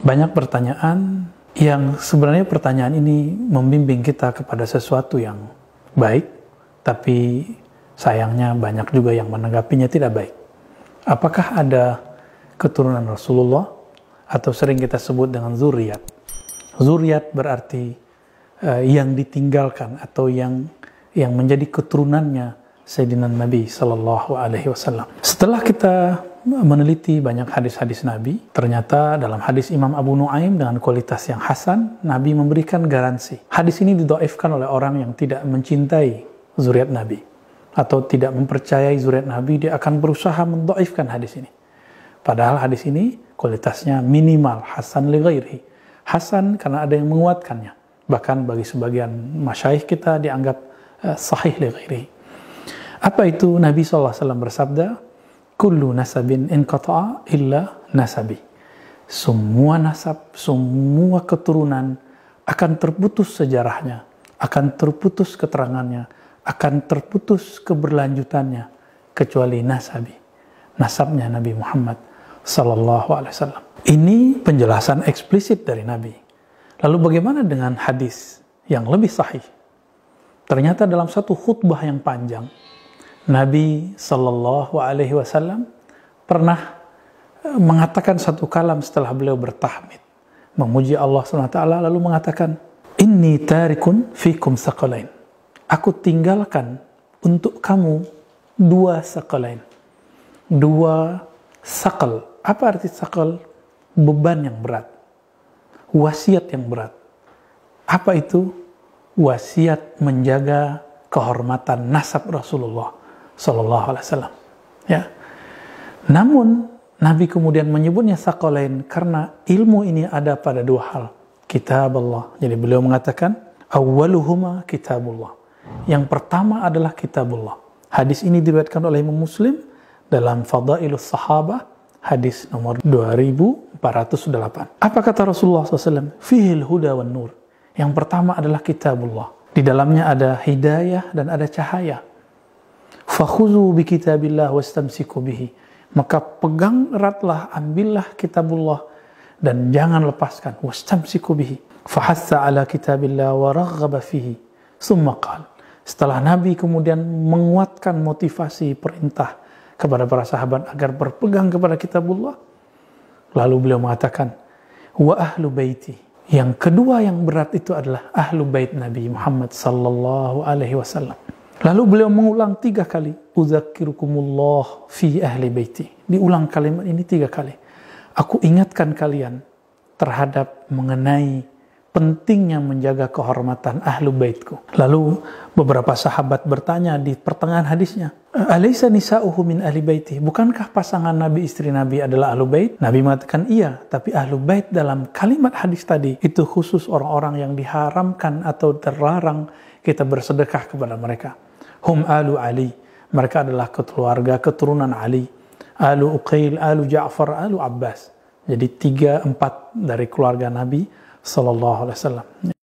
Banyak pertanyaan yang sebenarnya pertanyaan ini membimbing kita kepada sesuatu yang baik, tapi sayangnya banyak juga yang menanggapinya tidak baik. Apakah ada keturunan Rasulullah atau sering kita sebut dengan zuriat? Zuriat berarti uh, yang ditinggalkan atau yang yang menjadi keturunannya Sayyidina Nabi Shallallahu Alaihi Wasallam. Setelah kita meneliti banyak hadis-hadis Nabi, ternyata dalam hadis Imam Abu Nuaim dengan kualitas yang hasan, Nabi memberikan garansi. Hadis ini didoifkan oleh orang yang tidak mencintai zuriat Nabi atau tidak mempercayai zuriat Nabi, dia akan berusaha mendoifkan hadis ini. Padahal hadis ini kualitasnya minimal hasan li ghairi. Hasan karena ada yang menguatkannya. Bahkan bagi sebagian masyaih kita dianggap uh, sahih li ghairi. Apa itu Nabi SAW bersabda? kullu nasabin inqata'a illa nasabi. Semua nasab, semua keturunan akan terputus sejarahnya, akan terputus keterangannya, akan terputus keberlanjutannya kecuali nasabi. Nasabnya Nabi Muhammad sallallahu alaihi wasallam. Ini penjelasan eksplisit dari Nabi. Lalu bagaimana dengan hadis yang lebih sahih? Ternyata dalam satu khutbah yang panjang Nabi Shallallahu Alaihi Wasallam pernah eh, mengatakan satu kalam setelah beliau bertahmid memuji Allah SWT lalu mengatakan ini tarikun fikum sakalain aku tinggalkan untuk kamu dua sakalain dua sakal apa arti sakal beban yang berat wasiat yang berat apa itu wasiat menjaga kehormatan nasab Rasulullah Shallallahu Alaihi Wasallam. Ya. Namun Nabi kemudian menyebutnya sakolain karena ilmu ini ada pada dua hal. Kitab Allah. Jadi beliau mengatakan awaluhuma kitabullah. Yang pertama adalah kitabullah. Hadis ini diriwayatkan oleh Imam Muslim dalam Fadailus Sahabah hadis nomor 2408. Apa kata Rasulullah SAW? Fihil huda wa nur. Yang pertama adalah kitabullah. Di dalamnya ada hidayah dan ada cahaya fakhuzu bi kitabillah wastamsiku bihi maka pegang eratlah ambillah kitabullah dan jangan lepaskan wastamsiku bihi fahassa ala kitabillah wa raghaba fihi summa qal. setelah nabi kemudian menguatkan motivasi perintah kepada para sahabat agar berpegang kepada kitabullah lalu beliau mengatakan wa ahlu baiti yang kedua yang berat itu adalah ahlu bait Nabi Muhammad sallallahu alaihi wasallam Lalu beliau mengulang tiga kali. Uzakirukumullah fi ahli baiti. Diulang kalimat ini tiga kali. Aku ingatkan kalian terhadap mengenai pentingnya menjaga kehormatan ahlu baitku. Lalu beberapa sahabat bertanya di pertengahan hadisnya, Alaysa nisa'uhu min ahli baiti? Bukankah pasangan Nabi istri Nabi adalah ahlu bait? Nabi mengatakan iya, tapi ahlu bait dalam kalimat hadis tadi itu khusus orang-orang yang diharamkan atau terlarang kita bersedekah kepada mereka hum alu Ali. Mereka adalah keluarga keturunan Ali. Alu Uqail, Alu Ja'far, Alu Abbas. Jadi tiga, empat dari keluarga Nabi Sallallahu Alaihi Wasallam.